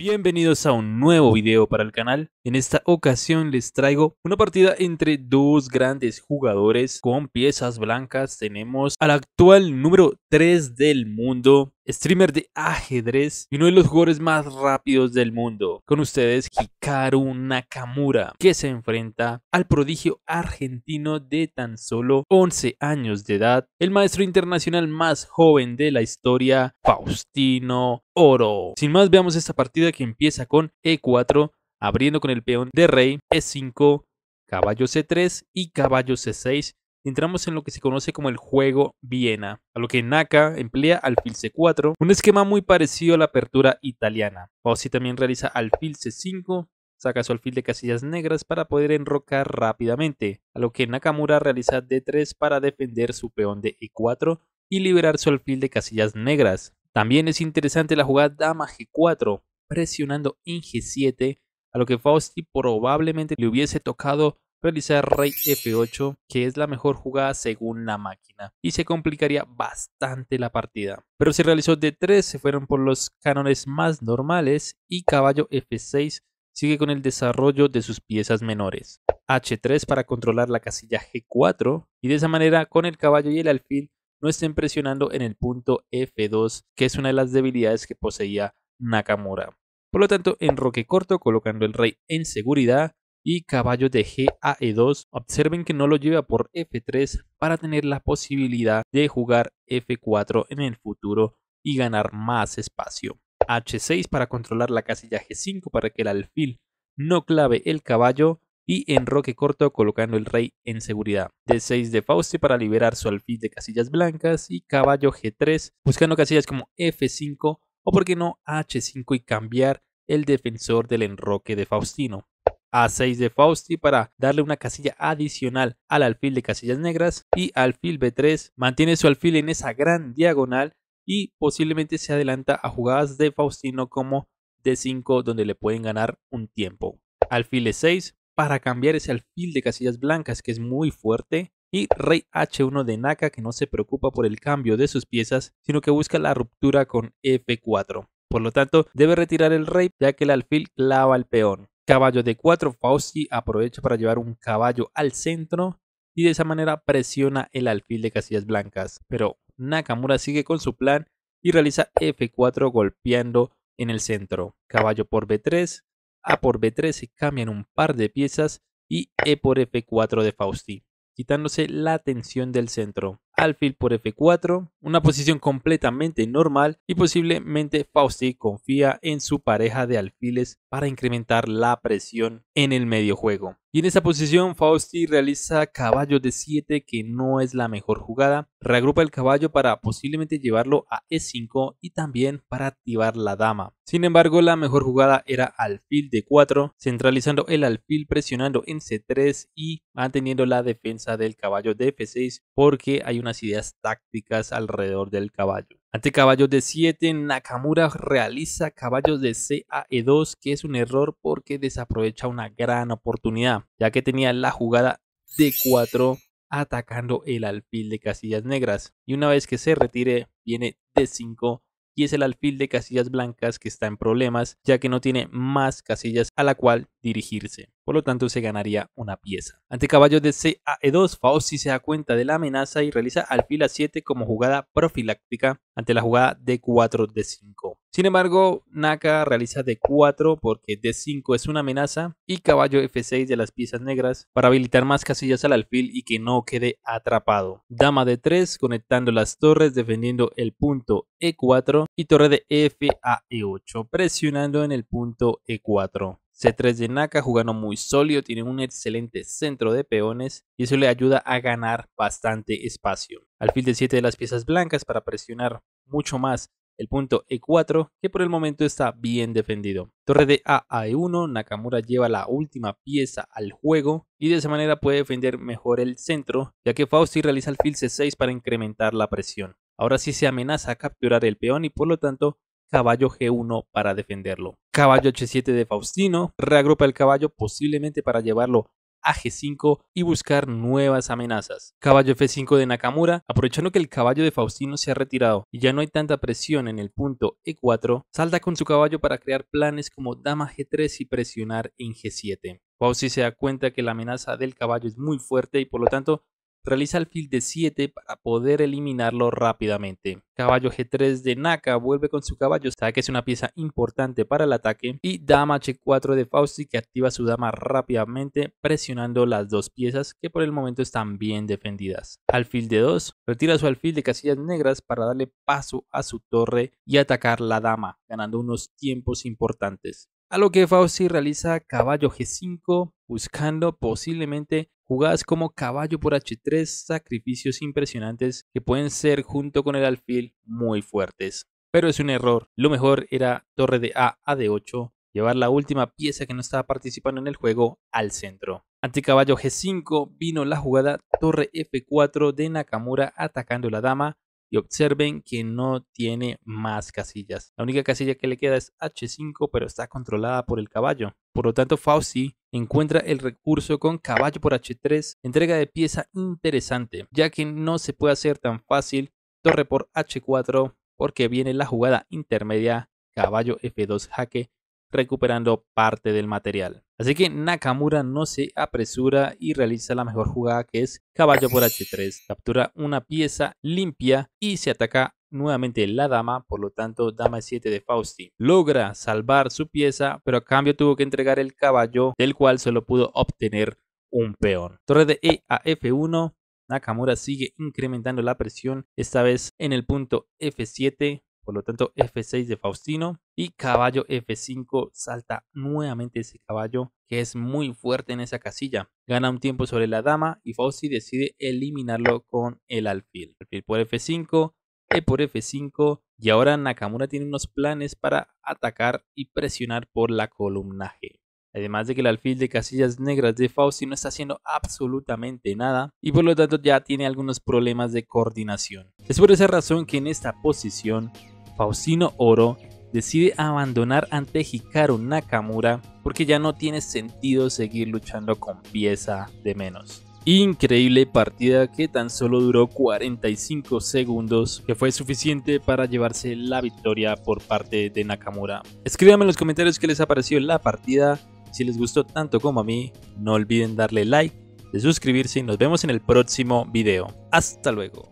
Bienvenidos a un nuevo video para el canal. En esta ocasión les traigo una partida entre dos grandes jugadores con piezas blancas. Tenemos al actual número 3 del mundo, streamer de ajedrez y uno de los jugadores más rápidos del mundo. Con ustedes Hikaru Nakamura, que se enfrenta al prodigio argentino de tan solo 11 años de edad, el maestro internacional más joven de la historia, Faustino sin más, veamos esta partida que empieza con E4, abriendo con el peón de rey, E5, caballo C3 y caballo C6. Entramos en lo que se conoce como el juego Viena, a lo que Naka emplea alfil C4, un esquema muy parecido a la apertura italiana. si también realiza alfil C5, saca su alfil de casillas negras para poder enrocar rápidamente, a lo que Nakamura realiza D3 para defender su peón de E4 y liberar su alfil de casillas negras. También es interesante la jugada dama g4, presionando en g7, a lo que Fausti probablemente le hubiese tocado realizar rey f8, que es la mejor jugada según la máquina, y se complicaría bastante la partida. Pero se realizó d3, se fueron por los cánones más normales, y caballo f6 sigue con el desarrollo de sus piezas menores. h3 para controlar la casilla g4, y de esa manera con el caballo y el alfil no estén presionando en el punto F2, que es una de las debilidades que poseía Nakamura. Por lo tanto, en roque corto, colocando el rey en seguridad y caballo de e 2 observen que no lo lleva por F3 para tener la posibilidad de jugar F4 en el futuro y ganar más espacio. H6 para controlar la casilla G5 para que el alfil no clave el caballo y enroque corto colocando el rey en seguridad. D6 de Fausti para liberar su alfil de casillas blancas y caballo G3 buscando casillas como F5 o por qué no H5 y cambiar el defensor del enroque de Faustino. A6 de Fausti para darle una casilla adicional al alfil de casillas negras y alfil B3 mantiene su alfil en esa gran diagonal y posiblemente se adelanta a jugadas de Faustino como D5 donde le pueden ganar un tiempo. Alfil E6 para cambiar ese alfil de casillas blancas que es muy fuerte y rey h1 de Naka que no se preocupa por el cambio de sus piezas, sino que busca la ruptura con f4. Por lo tanto, debe retirar el rey ya que el alfil clava al peón. Caballo de 4 Fausti aprovecha para llevar un caballo al centro y de esa manera presiona el alfil de casillas blancas. Pero Nakamura sigue con su plan y realiza f4 golpeando en el centro. Caballo por b3, a por B3 se cambian un par de piezas y E por F4 de Fausti, quitándose la tensión del centro. Alfil por F4, una posición completamente normal y posiblemente Fausti confía en su pareja de alfiles para incrementar la presión en el medio juego. Y en esa posición, Fausti realiza caballo de 7, que no es la mejor jugada. Reagrupa el caballo para posiblemente llevarlo a E5 y también para activar la dama. Sin embargo, la mejor jugada era alfil de 4, centralizando el alfil presionando en C3 y manteniendo la defensa del caballo de F6 porque hay unas ideas tácticas alrededor del caballo. Ante caballos de 7, Nakamura realiza caballos de e 2 que es un error porque desaprovecha una gran oportunidad, ya que tenía la jugada de 4 atacando el alfil de casillas negras. Y una vez que se retire, viene D5 es el alfil de casillas blancas que está en problemas ya que no tiene más casillas a la cual dirigirse. Por lo tanto se ganaría una pieza. Ante caballos de C a e 2 Fauci se da cuenta de la amenaza y realiza alfil a7 como jugada profiláctica ante la jugada de 4 de 5 sin embargo, Naka realiza D4 porque D5 es una amenaza y caballo F6 de las piezas negras para habilitar más casillas al alfil y que no quede atrapado. Dama D3 conectando las torres defendiendo el punto E4 y torre de F a E8 presionando en el punto E4. C3 de Naka jugando muy sólido, tiene un excelente centro de peones y eso le ayuda a ganar bastante espacio. Alfil de 7 de las piezas blancas para presionar mucho más el punto E4 que por el momento está bien defendido. Torre de A a E1, Nakamura lleva la última pieza al juego y de esa manera puede defender mejor el centro ya que Fausti realiza el fil C6 para incrementar la presión. Ahora sí se amenaza a capturar el peón y por lo tanto caballo G1 para defenderlo. Caballo H7 de Faustino reagrupa el caballo posiblemente para llevarlo a G5 y buscar nuevas amenazas. Caballo F5 de Nakamura, aprovechando que el caballo de Faustino se ha retirado y ya no hay tanta presión en el punto E4, salta con su caballo para crear planes como dama G3 y presionar en G7. Fausti se da cuenta que la amenaza del caballo es muy fuerte y por lo tanto Realiza alfil de 7 para poder eliminarlo rápidamente. Caballo G3 de Naka vuelve con su caballo, sabe que es una pieza importante para el ataque. Y dama H4 de Fausti que activa su dama rápidamente presionando las dos piezas que por el momento están bien defendidas. Alfil de 2 retira su alfil de casillas negras para darle paso a su torre y atacar la dama, ganando unos tiempos importantes. A lo que Fausti realiza caballo G5 buscando posiblemente Jugadas como caballo por h3, sacrificios impresionantes que pueden ser junto con el alfil muy fuertes. Pero es un error, lo mejor era torre de a a d8, llevar la última pieza que no estaba participando en el juego al centro. Ante caballo g5 vino la jugada torre f4 de Nakamura atacando la dama, y observen que no tiene más casillas. La única casilla que le queda es H5, pero está controlada por el caballo. Por lo tanto, Fauci encuentra el recurso con caballo por H3, entrega de pieza interesante, ya que no se puede hacer tan fácil torre por H4 porque viene la jugada intermedia caballo F2 jaque recuperando parte del material. Así que Nakamura no se apresura y realiza la mejor jugada que es caballo por H3. Captura una pieza limpia y se ataca nuevamente la dama, por lo tanto dama 7 de Fausti. Logra salvar su pieza, pero a cambio tuvo que entregar el caballo, del cual solo pudo obtener un peón. Torre de E a F1. Nakamura sigue incrementando la presión, esta vez en el punto F7, por lo tanto, F6 de Faustino y caballo F5 salta nuevamente ese caballo que es muy fuerte en esa casilla. Gana un tiempo sobre la dama y Fausti decide eliminarlo con el alfil. Alfil por F5, E por F5 y ahora Nakamura tiene unos planes para atacar y presionar por la columna G. Además de que el alfil de casillas negras de Fausti no está haciendo absolutamente nada y por lo tanto ya tiene algunos problemas de coordinación. Es por esa razón que en esta posición, Faustino Oro decide abandonar ante Hikaru Nakamura porque ya no tiene sentido seguir luchando con pieza de menos. Increíble partida que tan solo duró 45 segundos, que fue suficiente para llevarse la victoria por parte de Nakamura. Escríbanme en los comentarios qué les ha parecido la partida, si les gustó tanto como a mí, no olviden darle like, de suscribirse y nos vemos en el próximo video. Hasta luego.